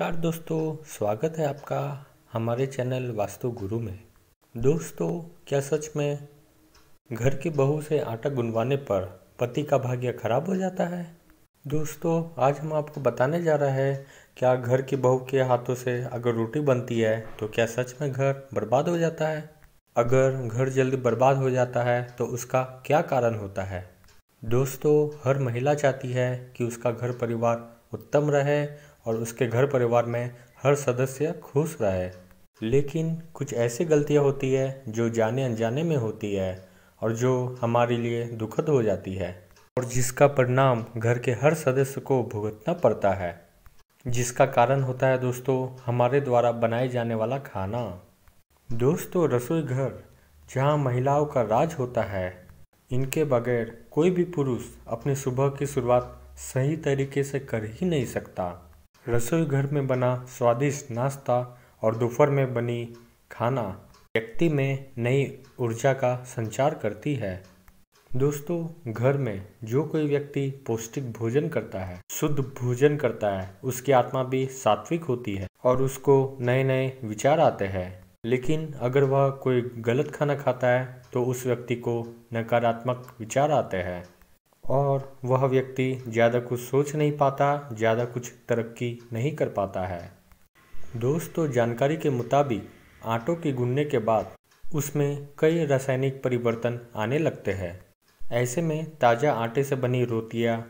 नमस्कार दोस्तों स्वागत है आपका हमारे चैनल वास्तु गुरु में दोस्तों क्या सच में घर की बहू से आटा गुनवाने पर पति का भाग्य खराब हो जाता है दोस्तों आज हम आपको बताने जा रहे हैं क्या घर की बहू के हाथों से अगर रोटी बनती है तो क्या सच में घर बर्बाद हो जाता है अगर घर जल्दी बर्बाद हो जाता है तो उसका क्या कारण होता है दोस्तों हर महिला चाहती है कि उसका घर परिवार उत्तम रहे और उसके घर परिवार में हर सदस्य खुश रहे लेकिन कुछ ऐसी गलतियाँ होती है जो जाने अनजाने में होती है और जो हमारे लिए दुखद हो जाती है और जिसका परिणाम घर के हर सदस्य को भुगतना पड़ता है जिसका कारण होता है दोस्तों हमारे द्वारा बनाए जाने वाला खाना दोस्तों रसोई घर जहाँ महिलाओं का राज होता है इनके बगैर कोई भी पुरुष अपनी सुबह की शुरुआत सही तरीके से कर ही नहीं सकता रसोई घर में बना स्वादिष्ट नाश्ता और दोपहर में बनी खाना व्यक्ति में नई ऊर्जा का संचार करती है दोस्तों घर में जो कोई व्यक्ति पौष्टिक भोजन करता है शुद्ध भोजन करता है उसकी आत्मा भी सात्विक होती है और उसको नए नए विचार आते हैं लेकिन अगर वह कोई गलत खाना खाता है तो उस व्यक्ति को नकारात्मक विचार आते हैं और वह व्यक्ति ज़्यादा कुछ सोच नहीं पाता ज़्यादा कुछ तरक्की नहीं कर पाता है दोस्तों जानकारी के मुताबिक आटों के गुनने के बाद उसमें कई रासायनिक परिवर्तन आने लगते हैं ऐसे में ताज़ा आटे से बनी रोटियां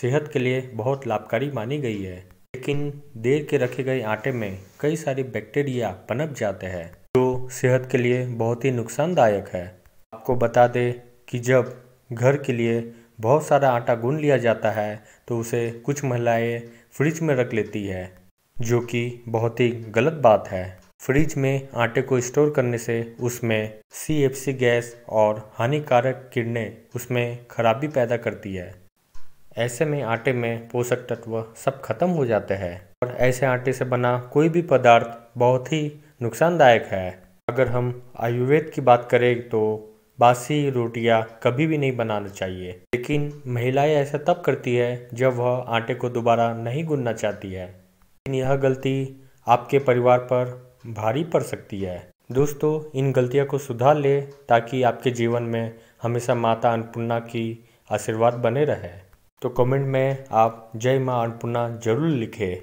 सेहत के लिए बहुत लाभकारी मानी गई है लेकिन देर के रखे गए आटे में कई सारे बैक्टीरिया पनप जाते हैं जो सेहत के लिए बहुत ही नुकसानदायक है आपको बता दें कि जब घर के लिए बहुत सारा आटा गूंद लिया जाता है तो उसे कुछ महिलाएं फ्रिज में रख लेती है जो कि बहुत ही गलत बात है फ्रिज में आटे को स्टोर करने से उसमें सी गैस और हानिकारक किरणें उसमें खराबी पैदा करती है ऐसे में आटे में पोषक तत्व सब खत्म हो जाते हैं और ऐसे आटे से बना कोई भी पदार्थ बहुत ही नुकसानदायक है अगर हम आयुर्वेद की बात करें तो बासी रोटियां कभी भी नहीं बनाना चाहिए लेकिन महिलाएं ऐसा तब करती है जब वह आटे को दोबारा नहीं गुनना चाहती है लेकिन यह गलती आपके परिवार पर भारी पड़ सकती है दोस्तों इन गलतियों को सुधार ले ताकि आपके जीवन में हमेशा माता अन्नपूर्णा की आशीर्वाद बने रहे तो कमेंट में आप जय माँ अन्नपूर्णा जरूर लिखें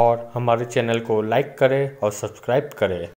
और हमारे चैनल को लाइक करें और सब्सक्राइब करें